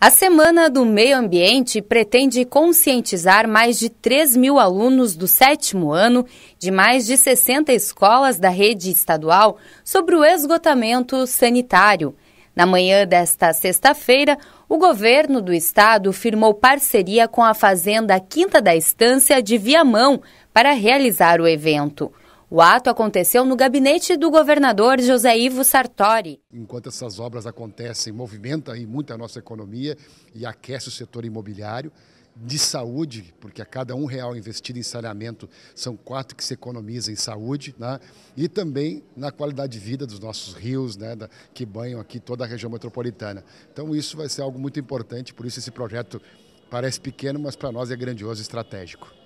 A Semana do Meio Ambiente pretende conscientizar mais de 3 mil alunos do sétimo ano de mais de 60 escolas da rede estadual sobre o esgotamento sanitário. Na manhã desta sexta-feira, o governo do estado firmou parceria com a Fazenda Quinta da Estância de Viamão para realizar o evento. O ato aconteceu no gabinete do governador José Ivo Sartori. Enquanto essas obras acontecem, movimenta aí muito a nossa economia e aquece o setor imobiliário de saúde, porque a cada um real investido em saneamento são quatro que se economiza em saúde, né? e também na qualidade de vida dos nossos rios, né? que banham aqui toda a região metropolitana. Então isso vai ser algo muito importante, por isso esse projeto parece pequeno, mas para nós é grandioso e estratégico.